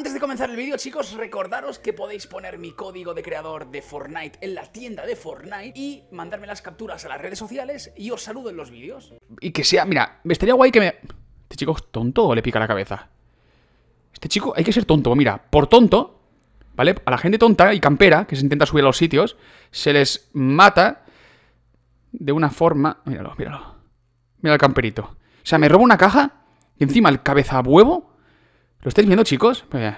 Antes de comenzar el vídeo, chicos, recordaros que podéis poner mi código de creador de Fortnite en la tienda de Fortnite y mandarme las capturas a las redes sociales y os saludo en los vídeos. Y que sea, mira, me estaría guay que me... ¿Este chico es tonto o le pica la cabeza? Este chico, hay que ser tonto, mira, por tonto, ¿vale? A la gente tonta y campera que se intenta subir a los sitios, se les mata de una forma... Míralo, míralo. Mira el camperito. O sea, me roba una caja y encima el cabeza huevo ¿Lo estáis viendo, chicos? Eh.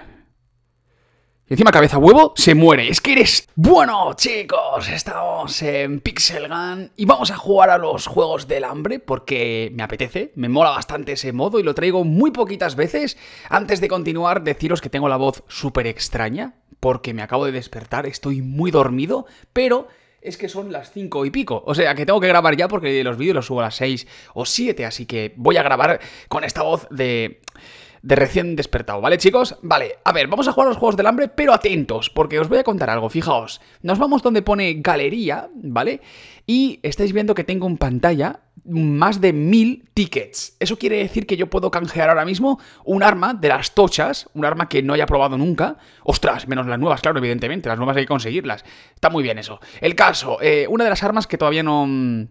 Y encima cabeza huevo se muere. Es que eres... Bueno, chicos, estamos en Pixel Gun y vamos a jugar a los Juegos del Hambre porque me apetece, me mola bastante ese modo y lo traigo muy poquitas veces. Antes de continuar, deciros que tengo la voz súper extraña porque me acabo de despertar, estoy muy dormido, pero es que son las 5 y pico. O sea, que tengo que grabar ya porque los vídeos los subo a las 6 o 7, así que voy a grabar con esta voz de de recién despertado, ¿vale, chicos? Vale, a ver, vamos a jugar los juegos del hambre, pero atentos, porque os voy a contar algo, fijaos. Nos vamos donde pone galería, ¿vale? Y estáis viendo que tengo en pantalla más de mil tickets. Eso quiere decir que yo puedo canjear ahora mismo un arma de las tochas, un arma que no haya probado nunca. Ostras, menos las nuevas, claro, evidentemente, las nuevas hay que conseguirlas. Está muy bien eso. El caso, eh, una de las armas que todavía no mm,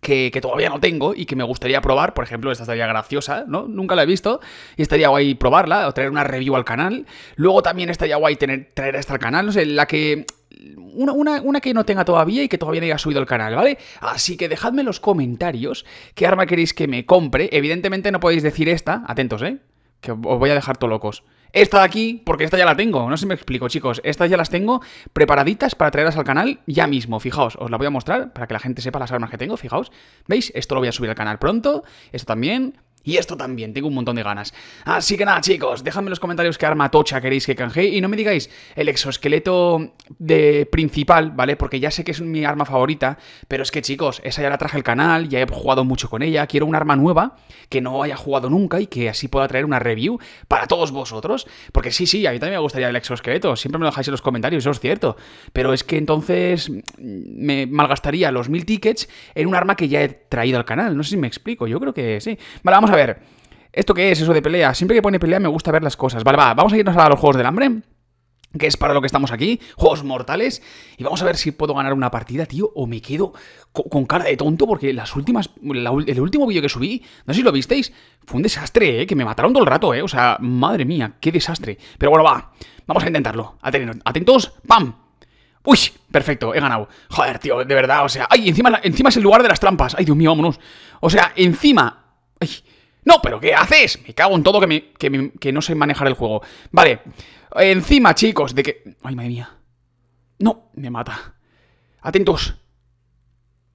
que, todavía no tengo y que me gustaría probar. Por ejemplo, esta estaría graciosa, ¿no? Nunca la he visto y estaría guay probarla o traer una review al canal. Luego también estaría guay tener, traer esta al canal, no sé, la que una, una, que no tenga todavía y que todavía no haya subido al canal, ¿vale? Así que dejadme en los comentarios qué arma queréis que me compre. Evidentemente no podéis decir esta, atentos, ¿eh? Que os voy a dejar todos locos esta de aquí, porque esta ya la tengo. No sé me explico, chicos. Estas ya las tengo preparaditas para traerlas al canal ya mismo. Fijaos, os la voy a mostrar para que la gente sepa las armas que tengo. Fijaos, ¿veis? Esto lo voy a subir al canal pronto. Esto también. Y esto también, tengo un montón de ganas. Así que nada, chicos, dejadme en los comentarios qué arma tocha queréis que canjee. Y no me digáis el exoesqueleto de principal, ¿vale? Porque ya sé que es mi arma favorita, pero es que, chicos, esa ya la traje al canal, ya he jugado mucho con ella. Quiero un arma nueva que no haya jugado nunca y que así pueda traer una review para todos vosotros. Porque sí, sí, a mí también me gustaría el exoesqueleto. Siempre me lo dejáis en los comentarios, eso es cierto. Pero es que entonces me malgastaría los mil tickets en un arma que ya he traído al canal. No sé si me explico, yo creo que sí. Vale, vamos a a ver. ¿Esto qué es eso de pelea? Siempre que pone pelea me gusta ver las cosas. Vale, va, vamos a irnos a los juegos del hambre. Que es para lo que estamos aquí, juegos mortales. Y vamos a ver si puedo ganar una partida, tío, o me quedo con cara de tonto, porque las últimas. el último vídeo que subí, no sé si lo visteis, fue un desastre, ¿eh? Que me mataron todo el rato, ¿eh? O sea, madre mía, qué desastre. Pero bueno, va, vamos a intentarlo. Atentos, ¡pam! ¡Uy! Perfecto, he ganado. Joder, tío, de verdad, o sea. ¡Ay! Encima, encima es el lugar de las trampas. ¡Ay, Dios mío, vámonos! O sea, encima. ¡Ay! No, pero ¿qué haces? Me cago en todo que, me, que, no sé manejar el juego. Vale, encima, chicos, de que... Ay, madre mía. No, me mata. Atentos.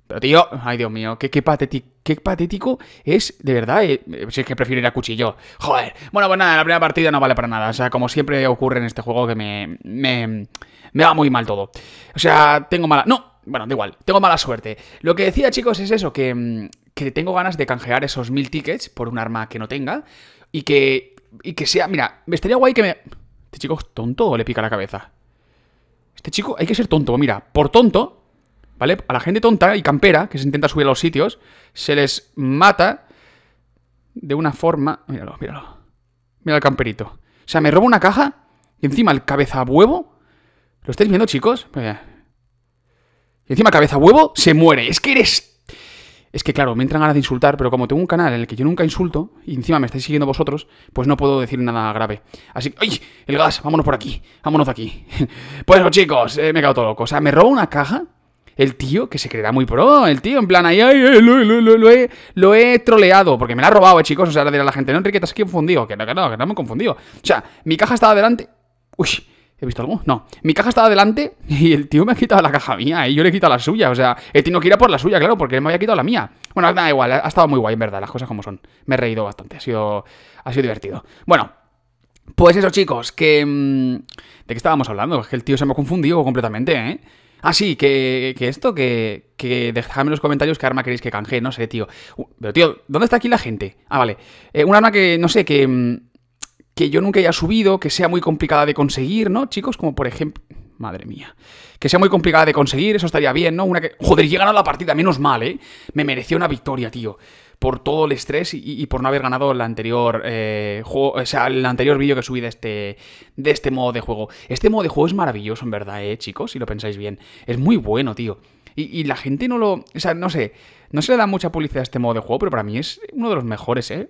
Pero tío, ay Dios mío, qué, qué, patético, qué patético es, de verdad, eh, eh, si es que prefiero ir a cuchillo. Joder. Bueno, pues nada, la primera partida no vale para nada. O sea, como siempre ocurre en este juego que me... me... me va muy mal todo. O sea, tengo mala... No, bueno, da igual, tengo mala suerte. Lo que decía, chicos, es eso, que, mm, que tengo ganas de canjear esos mil tickets por un arma que no tenga y que, y que sea... Mira, me estaría guay que me... ¿Este chico tonto o le pica la cabeza? Este chico hay que ser tonto. Mira, por tonto, ¿vale? A la gente tonta y campera que se intenta subir a los sitios, se les mata de una forma... Míralo, míralo. Mira el camperito. O sea, me roba una caja y encima el cabeza a huevo. ¿Lo estáis viendo, chicos? Pues Encima cabeza huevo, se muere. Es que eres... Es que claro, me entran ganas de insultar, pero como tengo un canal en el que yo nunca insulto, y encima me estáis siguiendo vosotros, pues no puedo decir nada grave. Así que... ¡Ay! El gas, vámonos por aquí, vámonos de aquí. bueno pues chicos, eh, me he quedado todo loco. O sea, me robo una caja el tío que se creerá muy pro, el tío en plan ahí, ay, lo, he, troleado, porque me la ha robado, eh, chicos, o sea, ahora dirá la gente, no, Enrique, estás aquí confundido, que no, que no, que me he confundido. O sea, mi caja estaba delante, uy, ¿He visto algo? No. Mi caja estaba delante y el tío me ha quitado la caja mía y ¿eh? yo le he quitado la suya. O sea, el tío que ir por la suya, claro, porque él me había quitado la mía. Bueno, nada, igual, ha estado muy guay, en verdad, las cosas como son. Me he reído bastante, ha sido, ha sido divertido. Bueno, pues eso, chicos, que... Mm, ¿De qué estábamos hablando? Es que el tío se me ha confundido completamente, ¿eh? Ah, sí, que, que esto, que, que dejadme en los comentarios qué arma queréis que canje, no sé, tío. Uh, pero, tío, ¿dónde está aquí la gente? Ah, vale. Eh, un arma que, no sé, que mm, que yo nunca haya subido, que sea muy complicada de conseguir, ¿no, chicos? Como por ejemplo... Madre mía. Que sea muy complicada de conseguir, eso estaría bien, ¿no? Una que... Joder, he a la partida, menos mal, ¿eh? Me mereció una victoria, tío. Por todo el estrés y, por no haber ganado el anterior eh, juego, o sea, el anterior vídeo que subí de este, de este modo de juego. Este modo de juego es maravilloso, en verdad, ¿eh, chicos? Si lo pensáis bien. Es muy bueno, tío. Y, y la gente no lo... O sea, no sé. No se le da mucha publicidad a este modo de juego, pero para mí es uno de los mejores, ¿eh?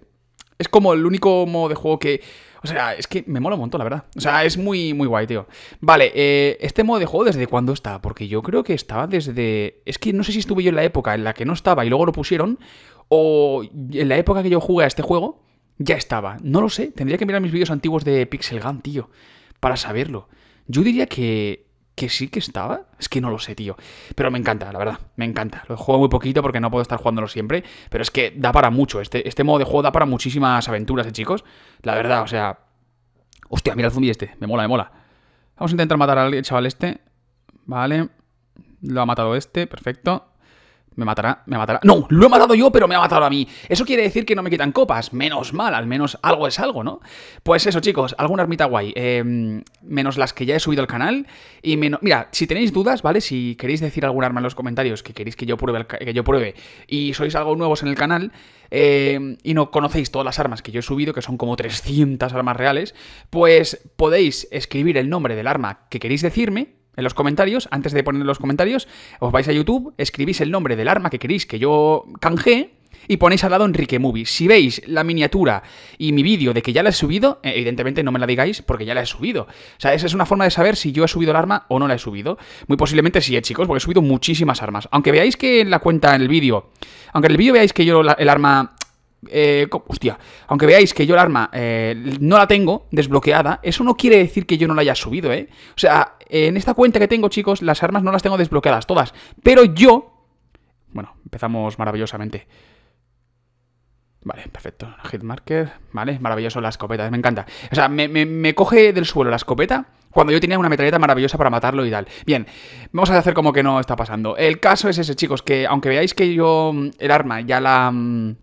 Es como el único modo de juego que... O sea, es que me mola un montón, la verdad. O sea, es muy, muy guay, tío. Vale, eh, este modo de juego, ¿desde cuándo está? Porque yo creo que estaba desde... Es que no sé si estuve yo en la época en la que no estaba y luego lo pusieron, o en la época que yo jugué a este juego, ya estaba. No lo sé, tendría que mirar mis vídeos antiguos de Pixel Gun, tío, para saberlo. Yo diría que que sí que estaba. Es que no lo sé, tío. Pero me encanta, la verdad. Me encanta. Lo juego muy poquito porque no puedo estar jugándolo siempre. Pero es que da para mucho. Este, este modo de juego da para muchísimas aventuras, ¿eh, chicos? La verdad, o sea. Hostia, mira el zombie este. Me mola, me mola. Vamos a intentar matar al chaval este. Vale. Lo ha matado este. Perfecto. Me matará, me matará. No, lo he matado yo, pero me ha matado a mí. Eso quiere decir que no me quitan copas. Menos mal, al menos algo es algo, ¿no? Pues eso, chicos, alguna armita guay. Em, menos las que ya he subido al canal. Y menos. Mira, si tenéis dudas, ¿vale? Si queréis decir alguna arma en los comentarios que queréis que yo pruebe, que yo pruebe y sois algo nuevos en el canal em, y no conocéis todas las armas que yo he subido, que son como 300 armas reales, pues podéis escribir el nombre del arma que queréis decirme en los comentarios, antes de poner los comentarios, os vais a YouTube, escribís el nombre del arma que queréis que yo canje y ponéis al lado Enrique Movie. Si veis la miniatura y mi vídeo de que ya la he subido, eh, evidentemente no me la digáis porque ya la he subido. O sea, esa es una forma de saber si yo he subido el arma o no la he subido. Muy posiblemente sí, eh, chicos, porque he subido muchísimas armas. Aunque veáis que en la cuenta, en el vídeo, aunque en el vídeo veáis que yo el arma eh, hostia, aunque veáis que yo el arma eh, no la tengo desbloqueada, eso no quiere decir que yo no la haya subido, ¿eh? O sea, en esta cuenta que tengo, chicos, las armas no las tengo desbloqueadas todas. Pero yo... Bueno, empezamos maravillosamente. Vale, perfecto. Hitmarker. Vale, maravilloso la escopeta, me encanta. O sea, me, me, coge del suelo la escopeta cuando yo tenía una metralleta maravillosa para matarlo y tal. Bien, vamos a hacer como que no está pasando. El caso es ese, chicos, que aunque veáis que yo mm, el arma ya la... Mm,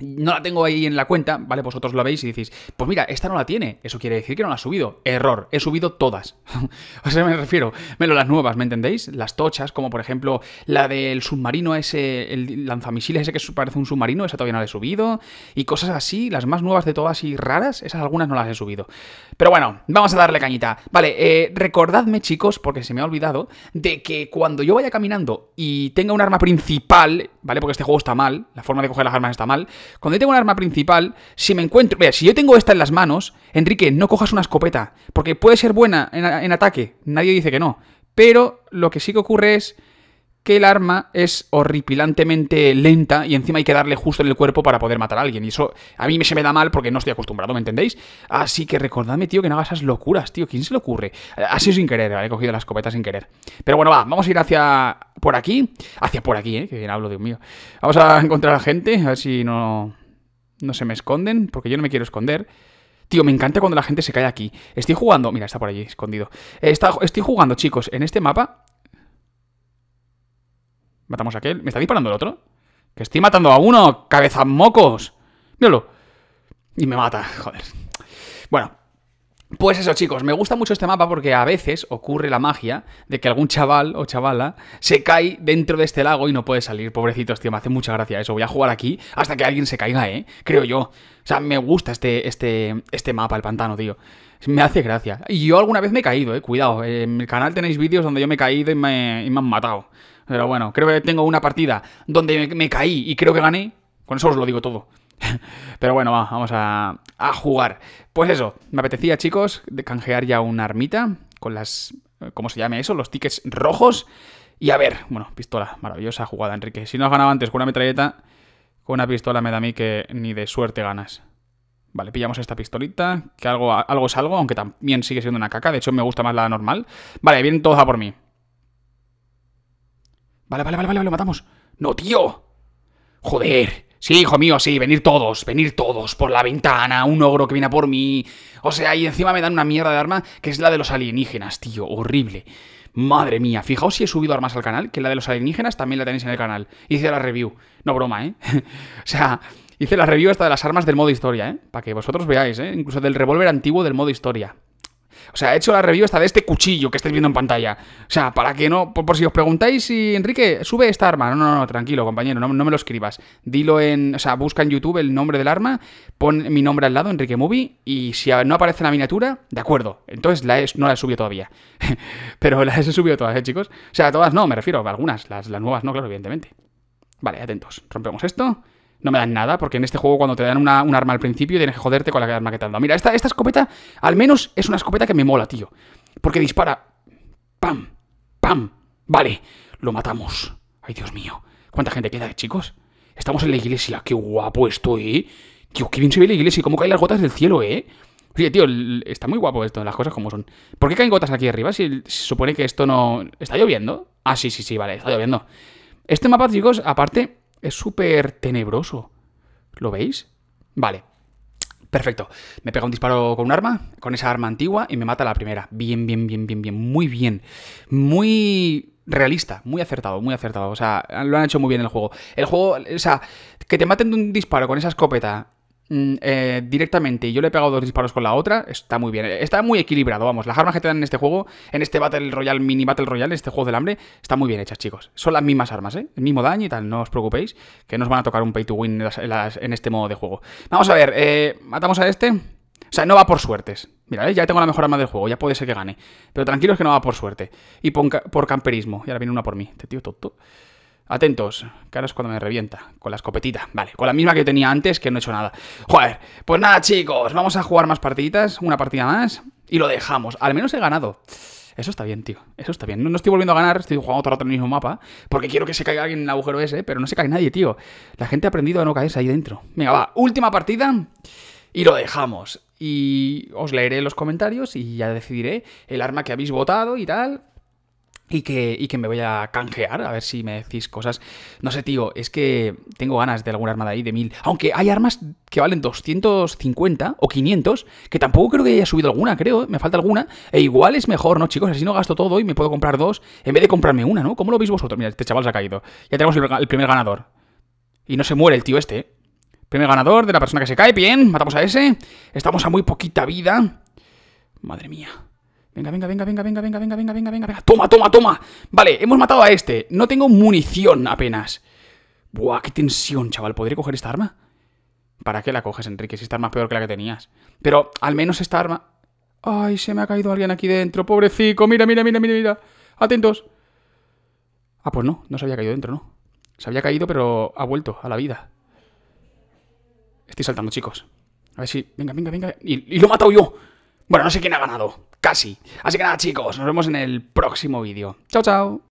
no la tengo ahí en la cuenta, ¿vale? Vosotros lo veis y decís, pues mira, esta no la tiene, eso quiere decir que no la ha subido. Error, he subido todas. o sea, me refiero, menos las nuevas, ¿me entendéis? Las tochas, como por ejemplo la del submarino ese, el lanzamisiles ese que parece un submarino, esa todavía no la he subido. Y cosas así, las más nuevas de todas y raras, esas algunas no las he subido. Pero bueno, vamos a darle cañita. Vale, eh, recordadme chicos, porque se me ha olvidado, de que cuando yo vaya caminando y tenga un arma principal, ¿vale? Porque este juego está mal, la forma de coger las armas está mal. Cuando yo tengo un arma principal, si me encuentro... Mira, si yo tengo esta en las manos, Enrique, no cojas una escopeta, porque puede ser buena en, en ataque, nadie dice que no. Pero lo que sí que ocurre es que el arma es horripilantemente lenta y encima hay que darle justo en el cuerpo para poder matar a alguien. Y eso a mí se me da mal porque no estoy acostumbrado, ¿me entendéis? Así que recordadme, tío, que no hagas esas locuras, tío. ¿Quién se le ocurre? Así sin querer, he cogido la escopeta sin querer. Pero bueno, va, vamos a ir hacia por aquí. Hacia por aquí, ¿eh? Que bien hablo, Dios mío. Vamos a encontrar a gente, a ver si no, no se me esconden, porque yo no me quiero esconder. Tío, me encanta cuando la gente se cae aquí. Estoy jugando. Mira, está por allí, escondido. Eh, está, estoy jugando, chicos, en este mapa. Matamos a aquel. ¿Me está disparando el otro? Que estoy matando a uno, cabezas mocos. Míralo. Y me mata, joder. Bueno, pues eso, chicos, me gusta mucho este mapa porque a veces ocurre la magia de que algún chaval o chavala se cae dentro de este lago y no puede salir. Pobrecitos, tío, me hace mucha gracia eso. Voy a jugar aquí hasta que alguien se caiga, ¿eh? Creo yo. O sea, me gusta este, este, este mapa, el pantano, tío. Me hace gracia. Y yo alguna vez me he caído, ¿eh? Cuidado, en el canal tenéis vídeos donde yo me he caído y me, y me han matado. Pero bueno, creo que tengo una partida donde me, caí y creo que gané. Con eso os lo digo todo. Pero bueno, vamos a, jugar. Pues eso, me apetecía, chicos, canjear ya una armita con las... Eh, ¿Cómo se llame eso? Los tickets rojos. Y a ver, bueno, pistola. Maravillosa jugada, Enrique. Si no has ganado antes con una metralleta, con una pistola me da a mí que ni de suerte ganas. Vale, pillamos esta pistolita, que algo, algo es algo, aunque también sigue siendo una caca. De hecho, me gusta más la normal. Vale, vienen todos a por mí. Vale, vale, vale, vale, lo matamos. ¡No, tío! ¡Joder! Sí, hijo mío, sí, venir todos, venir todos, por la ventana, un ogro que viene por mí. O sea, y encima me dan una mierda de arma que es la de los alienígenas, tío, horrible. Madre mía, fijaos si he subido armas al canal, que la de los alienígenas también la tenéis en el canal. Hice la review. No broma, ¿eh? o sea, hice la review hasta de las armas del modo historia, ¿eh? Para que vosotros veáis, ¿eh? Incluso del revólver antiguo del modo historia. O sea, he hecho la review hasta de este cuchillo que estáis viendo en pantalla. O sea, para que no, por, si os preguntáis si Enrique sube esta arma. No, no, no, tranquilo, compañero, no, me lo escribas. Dilo en, o sea, busca en YouTube el nombre del arma, pon mi nombre al lado, Enrique Movie, y si no aparece la miniatura, de acuerdo. Entonces la es, no la he subido todavía. Pero las he subido todas, ¿eh, chicos? O sea, todas no, me refiero a algunas, las, las nuevas no, claro, evidentemente. Vale, atentos. Rompemos esto no me dan nada, porque en este juego cuando te dan una, un arma al principio tienes que joderte con la arma que te dan Mira, esta, esta escopeta al menos es una escopeta que me mola, tío. Porque dispara. ¡Pam! ¡Pam! Vale, lo matamos. Ay, Dios mío. ¿Cuánta gente queda, chicos? Estamos en la iglesia. ¡Qué guapo esto, Tío, qué bien se ve la iglesia y cómo caen las gotas del cielo, eh. Oye, tío, está muy guapo esto, las cosas como son. ¿Por qué caen gotas aquí arriba si se supone que esto no... ¿Está lloviendo? Ah, sí, sí, sí, vale, está lloviendo. Este mapa, chicos, aparte, es súper tenebroso. ¿Lo veis? Vale. Perfecto. Me pega un disparo con un arma, con esa arma antigua, y me mata la primera. Bien, bien, bien, bien, bien. Muy bien. Muy realista, muy acertado, muy acertado. O sea, lo han hecho muy bien el juego. El juego, o sea, que te maten de un disparo con esa escopeta Mm, eh, directamente yo le he pegado dos disparos con la otra, está muy bien. Está muy equilibrado, vamos. Las armas que te dan en este juego, en este Battle Royale, mini Battle Royale, En este juego del hambre, está muy bien hechas, chicos. Son las mismas armas, ¿eh? El mismo daño y tal, no os preocupéis, que nos van a tocar un pay to win en, este modo de juego. Vamos a ver, eh, matamos a este. O sea, no va por suertes. Mira, ¿eh? ya tengo la mejor arma del juego, ya puede ser que gane. Pero tranquilos que no va por suerte. Y por, camperismo. Y ahora viene una por mí. Este tío tonto. Atentos, que ahora es cuando me revienta. Con la escopetita, vale, con la misma que tenía antes, que no he hecho nada. Joder, pues nada, chicos, vamos a jugar más partiditas, una partida más, y lo dejamos. Al menos he ganado. Eso está bien, tío. Eso está bien. No, estoy volviendo a ganar, estoy jugando otra rato en el mismo mapa, porque quiero que se caiga alguien en el agujero ese, pero no se cae nadie, tío. La gente ha aprendido a no caerse ahí dentro. Venga, va, última partida, y lo dejamos. Y os leeré los comentarios y ya decidiré el arma que habéis votado y tal y que, que me voy a canjear, a ver si me decís cosas. No sé, tío, es que tengo ganas de alguna arma de ahí de mil Aunque hay armas que valen 250 o 500, que tampoco creo que haya subido alguna, creo, ¿eh? me falta alguna. E igual es mejor, ¿no, chicos? Así no gasto todo y me puedo comprar dos en vez de comprarme una, ¿no? ¿Cómo lo veis vosotros? Mira, este chaval se ha caído. Ya tenemos el, primer ganador. Y no se muere el tío este, ¿eh? Primer ganador de la persona que se cae. Bien, matamos a ese. Estamos a muy poquita vida. Madre mía. Venga, venga, venga, venga, venga, venga, venga, venga, venga, venga, venga. Toma, toma, toma. Vale, hemos matado a este. No tengo munición apenas. Buah, qué tensión, chaval. ¿Podré coger esta arma? ¿Para qué la coges, Enrique? Si esta arma es peor que la que tenías. Pero al menos esta arma... Ay, se me ha caído alguien aquí dentro. pobrecito. Mira, mira, mira, mira, mira. Atentos. Ah, pues no. No se había caído dentro, ¿no? Se había caído, pero ha vuelto a la vida. Estoy saltando, chicos. A ver si... Venga, venga, venga. Y, y lo he matado yo. Bueno, no sé quién ha ganado. Casi. Así que nada, chicos, nos vemos en el próximo vídeo. Chao, chao.